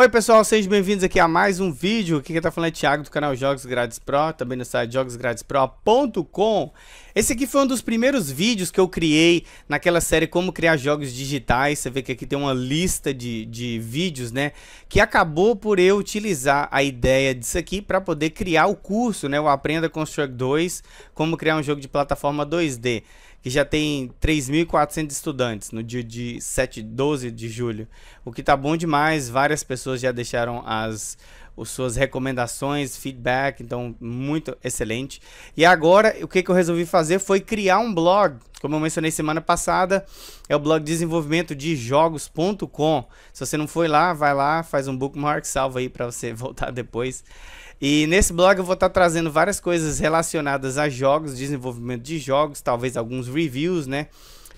Oi pessoal, sejam bem-vindos aqui a mais um vídeo. Aqui quem tá falando é Thiago do canal Jogos Grades Pro, também no site jogosgradespro.com. Esse aqui foi um dos primeiros vídeos que eu criei naquela série Como Criar Jogos Digitais. Você vê que aqui tem uma lista de, de vídeos, né? Que acabou por eu utilizar a ideia disso aqui para poder criar o curso, né? O Aprenda Construct 2, Como Criar um Jogo de Plataforma 2D que já tem 3.400 estudantes no dia de 7, 12 de julho. O que tá bom demais, várias pessoas já deixaram as as suas recomendações, feedback, então muito excelente. E agora, o que, que eu resolvi fazer foi criar um blog, como eu mencionei semana passada, é o blog desenvolvimento de jogos.com. Se você não foi lá, vai lá, faz um bookmark, salva aí para você voltar depois. E nesse blog eu vou estar tá trazendo várias coisas relacionadas a jogos, desenvolvimento de jogos, talvez alguns reviews, né?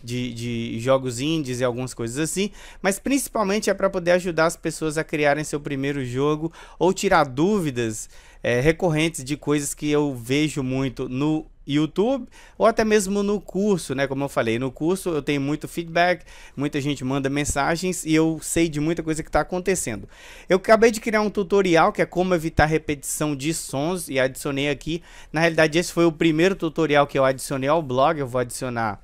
de, de jogos indies e algumas coisas assim, mas principalmente é para poder ajudar as pessoas a criarem seu primeiro jogo ou tirar dúvidas é, recorrentes de coisas que eu vejo muito no YouTube ou até mesmo no curso, né? Como eu falei, no curso eu tenho muito feedback, muita gente manda mensagens e eu sei de muita coisa que está acontecendo. Eu acabei de criar um tutorial que é como evitar repetição de sons e adicionei aqui. Na realidade, esse foi o primeiro tutorial que eu adicionei ao blog. Eu vou adicionar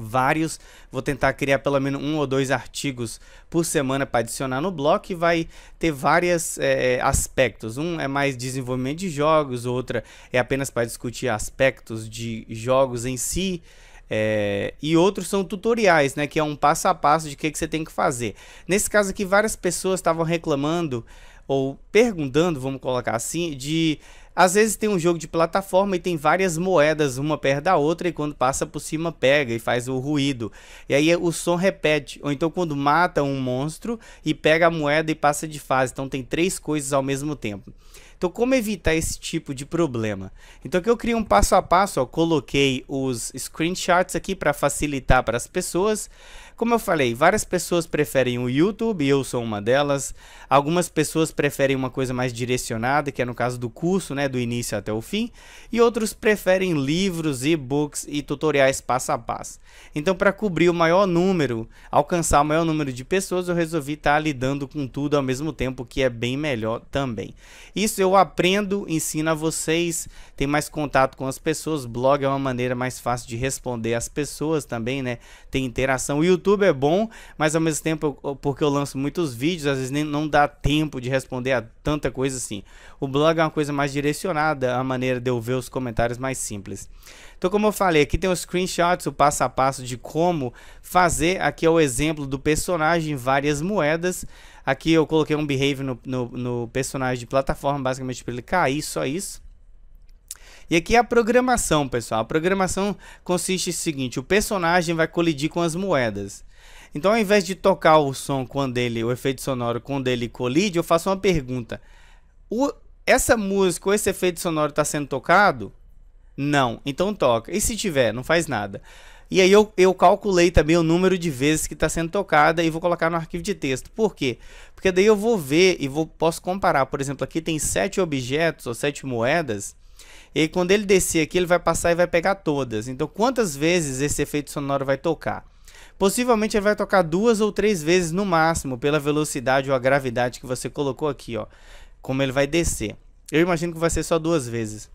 vários. Vou tentar criar pelo menos um ou dois artigos por semana para adicionar no blog e vai ter vários é, é, aspectos. Um é mais desenvolvimento de jogos, outra é apenas para discutir aspectos de jogos em si. É, e outros são tutoriais, né? Que é um passo a passo de o que, que você tem que fazer. Nesse caso aqui, várias pessoas estavam reclamando ou perguntando, vamos colocar assim, de às vezes tem um jogo de plataforma e tem várias moedas uma perto da outra e quando passa por cima pega e faz o ruído. E aí o som repete. Ou então quando mata um monstro e pega a moeda e passa de fase. Então tem três coisas ao mesmo tempo. Então, como evitar esse tipo de problema? Então, que eu criei um passo a passo, ó, coloquei os screenshots aqui para facilitar para as pessoas. Como eu falei, várias pessoas preferem o YouTube, eu sou uma delas. Algumas pessoas preferem uma coisa mais direcionada, que é no caso do curso, né, do início até o fim, e outros preferem livros, e-books e tutoriais passo a passo. Então, para cobrir o maior número, alcançar o maior número de pessoas, eu resolvi estar tá lidando com tudo ao mesmo tempo, que é bem melhor também. Isso eu eu aprendo, ensino a vocês, tem mais contato com as pessoas, blog é uma maneira mais fácil de responder às pessoas também, né? Tem interação. O YouTube é bom, mas ao mesmo tempo, porque eu lanço muitos vídeos, às vezes nem, não dá tempo de responder a tanta coisa assim. O blog é uma coisa mais direcionada, a maneira de eu ver os comentários mais simples. Então, como eu falei, aqui tem os screenshots, o passo a passo de como fazer. Aqui é o exemplo do personagem, várias moedas. Aqui eu coloquei um behavior no, no, no personagem de plataforma, basicamente para ele cair, só isso. E aqui é a programação, pessoal. A programação consiste no seguinte: o personagem vai colidir com as moedas. Então, ao invés de tocar o som quando ele, o efeito sonoro quando ele colide, eu faço uma pergunta: o, essa música ou esse efeito sonoro está sendo tocado? Não. Então toca. E se tiver, não faz nada. E aí eu, eu calculei também o número de vezes que está sendo tocada e vou colocar no arquivo de texto. Por quê? Porque daí eu vou ver e vou, posso comparar. Por exemplo, aqui tem sete objetos ou sete moedas. E quando ele descer aqui, ele vai passar e vai pegar todas. Então, quantas vezes esse efeito sonoro vai tocar? Possivelmente ele vai tocar duas ou três vezes no máximo, pela velocidade ou a gravidade que você colocou aqui, ó. Como ele vai descer. Eu imagino que vai ser só duas vezes.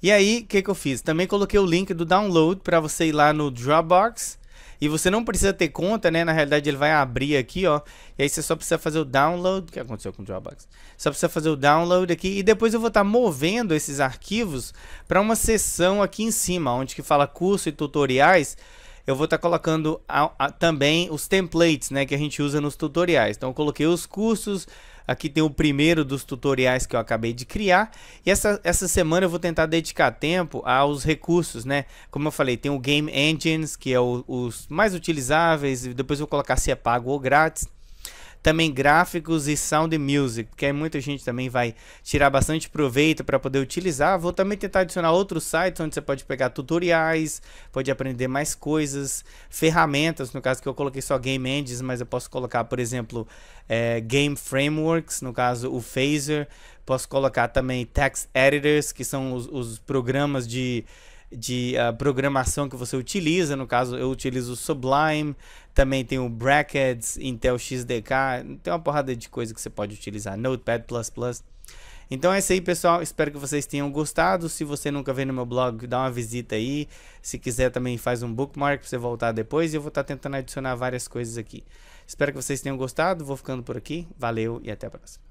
E aí, o que, que eu fiz? Também coloquei o link do download para você ir lá no Dropbox. E você não precisa ter conta, né? Na realidade, ele vai abrir aqui, ó. E aí você só precisa fazer o download. O que aconteceu com o Dropbox? Só precisa fazer o download aqui. E depois eu vou estar tá movendo esses arquivos para uma seção aqui em cima, onde que fala curso e tutoriais eu vou estar tá colocando a, a, também os templates né, que a gente usa nos tutoriais. Então, eu coloquei os cursos, aqui tem o primeiro dos tutoriais que eu acabei de criar. E essa, essa semana eu vou tentar dedicar tempo aos recursos, né? Como eu falei, tem o Game Engines, que é o, os mais utilizáveis, depois eu vou colocar se é pago ou grátis também gráficos e sound music, que aí muita gente também vai tirar bastante proveito para poder utilizar. Vou também tentar adicionar outros sites onde você pode pegar tutoriais, pode aprender mais coisas, ferramentas, no caso que eu coloquei só Game Engines, mas eu posso colocar, por exemplo, é, Game Frameworks, no caso o Phaser, posso colocar também Text Editors, que são os, os programas de de uh, programação que você utiliza. No caso, eu utilizo o Sublime, também tem o Brackets, Intel XDK, tem uma porrada de coisa que você pode utilizar, Notepad++. Então é isso aí, pessoal. Espero que vocês tenham gostado. Se você nunca veio no meu blog, dá uma visita aí. Se quiser também faz um bookmark para você voltar depois. E eu vou estar tá tentando adicionar várias coisas aqui. Espero que vocês tenham gostado. Vou ficando por aqui. Valeu e até a próxima.